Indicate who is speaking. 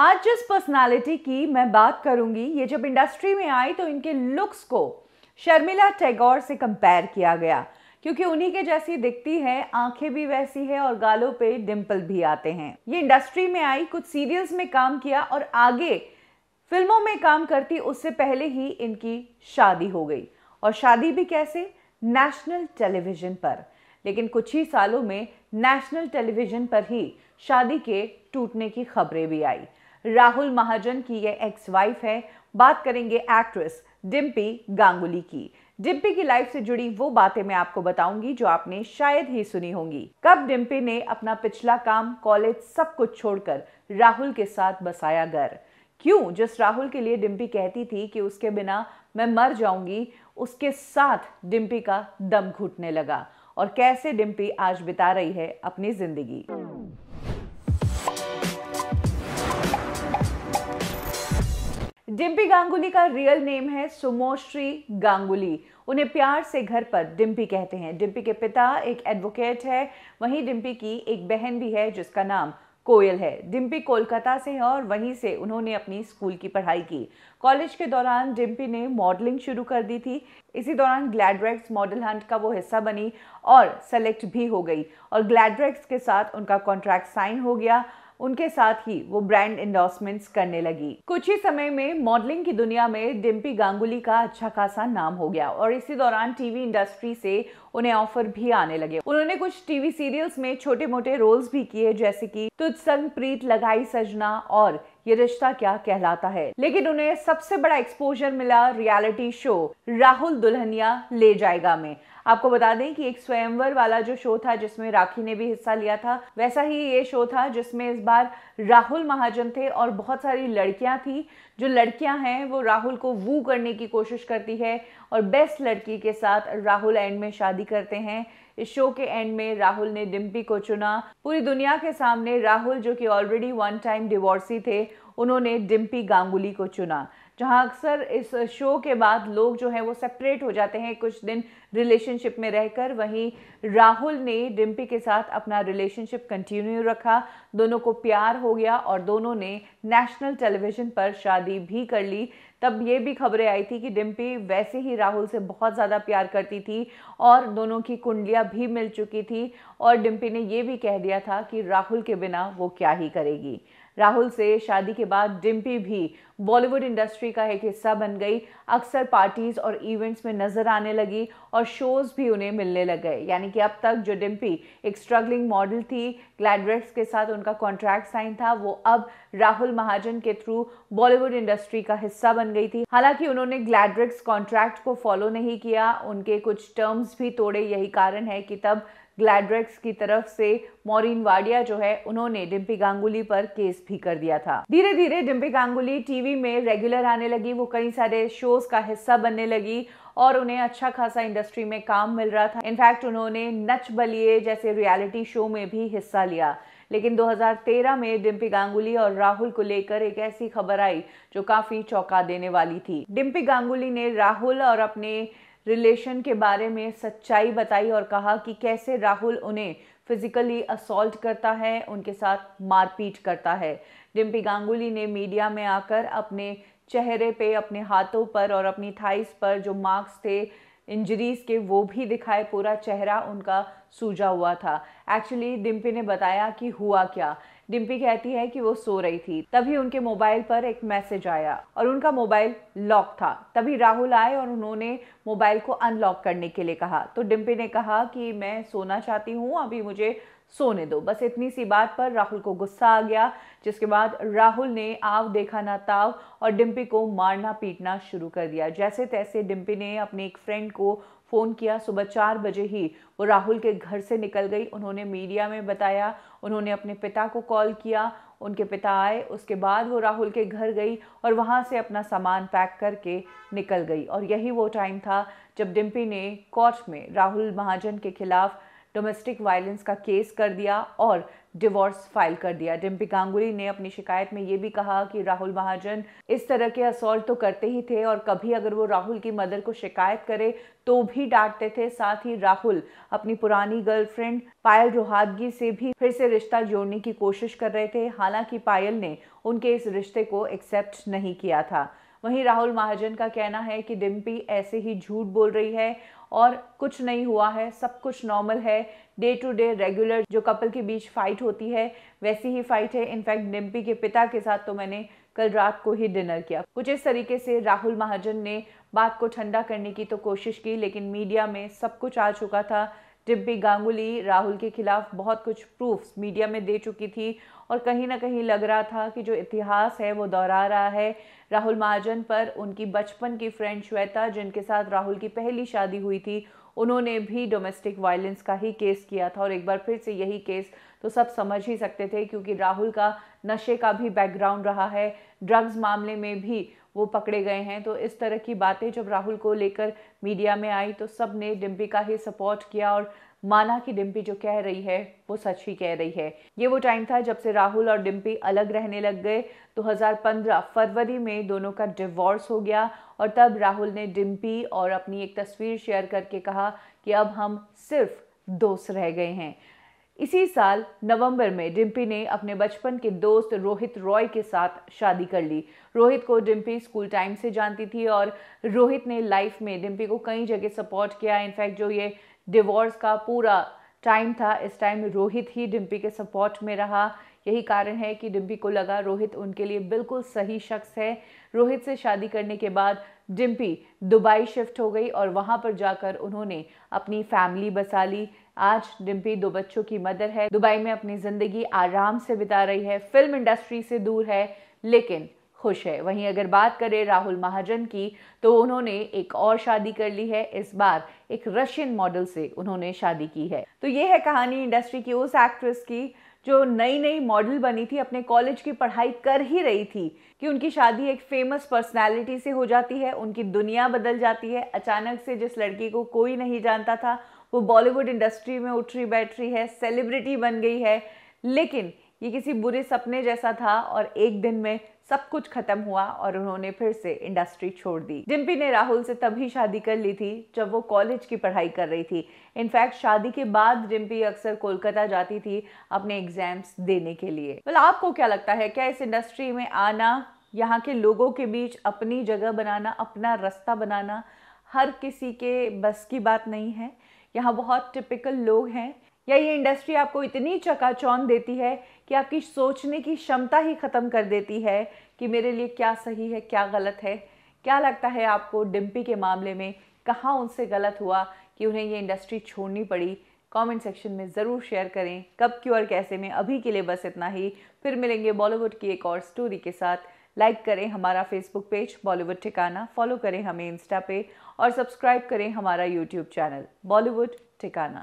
Speaker 1: आज जिस पर्सनालिटी की मैं बात करूंगी ये जब इंडस्ट्री में आई तो इनके लुक्स को शर्मिला टैगोर से कंपेयर किया गया क्योंकि उन्हीं के जैसी दिखती है आंखें भी वैसी है और गालों पे डिम्पल भी आते हैं ये इंडस्ट्री में आई कुछ सीरियल्स में काम किया और आगे फिल्मों में काम करती उससे पहले ही इनकी शादी हो गई और शादी भी कैसे नेशनल टेलीविज़न पर लेकिन कुछ ही सालों में नेशनल टेलीविज़न पर ही शादी के टूटने की खबरें भी आई राहुल महाजन की ये एक्स वाइफ है बात करेंगे एक्ट्रेस डिम्पी गांगुली की डिम्पी की लाइफ से जुड़ी वो बातें मैं आपको बताऊंगी जो आपने शायद ही सुनी होंगी कब डिम्पी ने अपना पिछला काम कॉलेज सब कुछ छोड़कर राहुल के साथ बसाया घर क्यों जिस राहुल के लिए डिम्पी कहती थी कि उसके बिना मैं मर जाऊंगी उसके साथ डिम्पी का दम घुटने लगा और कैसे डिम्पी आज बिता रही है अपनी जिंदगी डिम्पी गांगुली का रियल नेम है सुमोश्री गांगुली उन्हें प्यार से घर पर डिम्पी कहते हैं डिम्पी के पिता एक एडवोकेट है वहीं डिम्पी की एक बहन भी है जिसका नाम कोयल है डिम्पी कोलकाता से है और वहीं से उन्होंने अपनी स्कूल की पढ़ाई की कॉलेज के दौरान डिम्पी ने मॉडलिंग शुरू कर दी थी इसी दौरान ग्लैड्रैक्स मॉडल हंट का वो हिस्सा बनी और सेलेक्ट भी हो गई और ग्लैड्रैक्स के साथ उनका कॉन्ट्रैक्ट साइन हो गया उनके साथ ही वो ब्रांड इंडोसमेंट करने लगी कुछ ही समय में मॉडलिंग की दुनिया में डिम्पी गांगुली का अच्छा खासा नाम हो गया और इसी दौरान टीवी इंडस्ट्री से उन्हें ऑफर भी आने लगे उन्होंने कुछ टीवी सीरियल्स में छोटे मोटे रोल्स भी किए जैसे कि तुझ संग प्रीत लगाई सजना और ये रिश्ता क्या कहलाता है लेकिन उन्हें सबसे बड़ा एक्सपोजर मिला रियलिटी शो राहुल दुल्हनिया ले जाएगा में आपको बता दें कि एक स्वयंवर वाला जो शो था जिसमें राखी ने भी हिस्सा लिया था वैसा ही ये शो था जिसमें इस बार राहुल महाजन थे और बहुत सारी लड़कियां थी जो लड़कियां हैं वो राहुल को वू करने की कोशिश करती है और बेस्ट लड़की के साथ राहुल एंड में शादी करते हैं इस शो के एंड में राहुल ने डिम्पी को चुना पूरी दुनिया के सामने राहुल जो कि ऑलरेडी वन टाइम डिवोर्सी थे उन्होंने डिम्पी गांगुली को चुना जहाँ अक्सर इस शो के बाद लोग जो हैं वो सेपरेट हो जाते हैं कुछ दिन रिलेशनशिप में रहकर वहीं राहुल ने डिम्पी के साथ अपना रिलेशनशिप कंटिन्यू रखा दोनों को प्यार हो गया और दोनों ने नेशनल टेलीविज़न पर शादी भी कर ली तब ये भी खबरें आई थी कि डिम्पी वैसे ही राहुल से बहुत ज़्यादा प्यार करती थी और दोनों की कुंडलियाँ भी मिल चुकी थी और डिम्पी ने ये भी कह दिया था कि राहुल के बिना वो क्या ही करेगी राहुल से शादी के बाद डिम्पी भी बॉलीवुड इंडस्ट्री का एक हिस्सा बन गई अक्सर पार्टीज और इवेंट्स में नजर आने लगी और शोज भी उन्हें मिलने लग गए यानी कि अब तक जो डिम्पी एक स्ट्रगलिंग मॉडल थी ग्लैडरेक्स के साथ उनका कॉन्ट्रैक्ट साइन था वो अब राहुल महाजन के थ्रू बॉलीवुड इंडस्ट्री का हिस्सा बन गई थी हालांकि उन्होंने ग्लैडरेक्स कॉन्ट्रैक्ट को फॉलो नहीं किया उनके कुछ टर्म्स भी तोड़े यही कारण है कि तब ग्लैड्रेक्स की तरफ से मॉरिन वाडिया जो है उन्होंने डिम्पी गांगुली पर केस भी कर दिया था धीरे धीरे डिम्पी गांगुली टीवी में रेगुलर आने लगी वो कई सारे शोज का हिस्सा बनने लगी और उन्हें अच्छा खासा इंडस्ट्री में काम मिल रहा था इनफैक्ट उन्होंने नच बलिए जैसे रियलिटी शो में भी हिस्सा लिया लेकिन 2013 में डिम्पी गांगुली और राहुल को लेकर एक ऐसी खबर आई जो काफी चौंका देने वाली थी डिम्पी गांगुली ने राहुल और अपने रिलेशन के बारे में सच्चाई बताई और कहा कि कैसे राहुल उन्हें फिजिकली असोल्ट करता है उनके साथ मारपीट करता है डिम्पी गांगुली ने मीडिया में आकर अपने चेहरे पे अपने हाथों पर और अपनी थाइस पर जो मार्क्स थे इंजरीज़ के वो भी दिखाए पूरा चेहरा उनका सूजा हुआ था एक्चुअली डिम्पी ने बताया कि हुआ क्या डिम्पी कहती है कि वो सो रही थी तभी उनके मोबाइल पर एक मैसेज आया और उनका मोबाइल लॉक था तभी राहुल आए और उन्होंने मोबाइल को अनलॉक करने के लिए कहा तो डिम्पी ने कहा कि मैं सोना चाहती हूँ अभी मुझे सोने दो बस इतनी सी बात पर राहुल को गुस्सा आ गया जिसके बाद राहुल ने आव देखा ना ताव और डिम्पी को मारना पीटना शुरू कर दिया जैसे तैसे डिम्पी ने अपने एक फ्रेंड को फ़ोन किया सुबह चार बजे ही वो राहुल के घर से निकल गई उन्होंने मीडिया में बताया उन्होंने अपने पिता को कॉल किया उनके पिता आए उसके बाद वो राहुल के घर गई और वहाँ से अपना सामान पैक करके निकल गई और यही वो टाइम था जब डिम्पी ने कोर्ट में राहुल महाजन के खिलाफ़ डोमेस्टिक वायलेंस का केस कर दिया और डिवोर्स फाइल कर दिया डिम्पी गांगुली ने अपनी शिकायत में ये भी कहा कि राहुल महाजन इस तरह के असोल्ट तो करते ही थे और कभी अगर वो राहुल की मदर को शिकायत करे तो भी डांटते थे साथ ही राहुल अपनी पुरानी गर्लफ्रेंड पायल रोहादगी से भी फिर से रिश्ता जोड़ने की कोशिश कर रहे थे हालांकि पायल ने उनके इस रिश्ते को एक्सेप्ट नहीं किया था वहीं राहुल महाजन का कहना है कि डिम्पी ऐसे ही झूठ बोल रही है और कुछ नहीं हुआ है सब कुछ नॉर्मल है डे टू डे रेगुलर जो कपल के बीच फाइट होती है वैसी ही फाइट है इनफैक्ट डिम्पी के पिता के साथ तो मैंने कल रात को ही डिनर किया कुछ इस तरीके से राहुल महाजन ने बात को ठंडा करने की तो कोशिश की लेकिन मीडिया में सब कुछ आ चुका था टिब्बी गांगुली राहुल के खिलाफ बहुत कुछ प्रूफ्स मीडिया में दे चुकी थी और कहीं ना कहीं लग रहा था कि जो इतिहास है वो दोहरा रहा है राहुल महाजन पर उनकी बचपन की फ्रेंड श्वेता जिनके साथ राहुल की पहली शादी हुई थी उन्होंने भी डोमेस्टिक वायलेंस का ही केस किया था और एक बार फिर से यही केस तो सब समझ ही सकते थे क्योंकि राहुल का नशे का भी बैकग्राउंड रहा है ड्रग्स मामले में भी वो पकड़े गए हैं तो इस तरह की बातें जब राहुल को लेकर मीडिया में आई तो सब ने डिम्पी का ही सपोर्ट किया और माना कि डिम्पी जो कह रही है वो सच ही कह रही है ये वो टाइम था जब से राहुल और डिम्पी अलग रहने लग गए 2015 फरवरी में दोनों का डिवोर्स हो गया और तब राहुल ने डिम्पी और अपनी एक तस्वीर शेयर करके कहा कि अब हम सिर्फ दोस्त रह गए हैं इसी साल नवंबर में डिम्पी ने अपने बचपन के दोस्त रोहित रॉय के साथ शादी कर ली रोहित को डिम्पी स्कूल टाइम से जानती थी और रोहित ने लाइफ में डिम्पी को कई जगह सपोर्ट किया इनफैक्ट जो ये डिवोर्स का पूरा टाइम था इस टाइम रोहित ही डिम्पी के सपोर्ट में रहा यही कारण है कि डिम्पी को लगा रोहित उनके लिए बिल्कुल सही शख्स है रोहित से शादी करने के बाद डिम्पी दुबई शिफ्ट हो गई और वहाँ पर जाकर उन्होंने अपनी फैमिली बसा ली आज डिम्पी दो बच्चों की मदर है दुबई में अपनी ज़िंदगी आराम से बिता रही है फिल्म इंडस्ट्री से दूर है लेकिन खुश है वहीं अगर बात करें राहुल महाजन की तो उन्होंने एक और शादी कर ली है इस बार एक रशियन मॉडल से उन्होंने शादी की है तो ये है कहानी इंडस्ट्री की उस एक्ट्रेस की जो नई नई मॉडल बनी थी अपने कॉलेज की पढ़ाई कर ही रही थी कि उनकी शादी एक फेमस पर्सनैलिटी से हो जाती है उनकी दुनिया बदल जाती है अचानक से जिस लड़की को कोई नहीं जानता था वो बॉलीवुड इंडस्ट्री में उठ रही बैठ रही है सेलिब्रिटी बन गई है लेकिन ये किसी बुरे सपने जैसा था और एक दिन में सब कुछ खत्म हुआ और उन्होंने फिर से इंडस्ट्री छोड़ दी डिम्पी ने राहुल से तभी शादी कर ली थी जब वो कॉलेज की पढ़ाई कर रही थी इनफैक्ट शादी के बाद डिम्पी अक्सर कोलकाता जाती थी अपने एग्जाम्स देने के लिए बोल आपको क्या लगता है क्या इस इंडस्ट्री में आना यहाँ के लोगों के बीच अपनी जगह बनाना अपना रास्ता बनाना हर किसी के बस की बात नहीं है यहाँ बहुत टिपिकल लोग हैं या ये इंडस्ट्री आपको इतनी चकाचौंध देती है कि आपकी सोचने की क्षमता ही ख़त्म कर देती है कि मेरे लिए क्या सही है क्या गलत है क्या लगता है आपको डिम्पी के मामले में कहाँ उनसे गलत हुआ कि उन्हें ये इंडस्ट्री छोड़नी पड़ी कमेंट सेक्शन में ज़रूर शेयर करें कब क्यों और कैसे में अभी के लिए बस इतना ही फिर मिलेंगे बॉलीवुड की एक और स्टोरी के साथ लाइक करें हमारा फेसबुक पेज बॉलीवुड ठिकाना फॉलो करें हमें इंस्टा पे और सब्सक्राइब करें हमारा यूट्यूब चैनल बॉलीवुड ठिकाना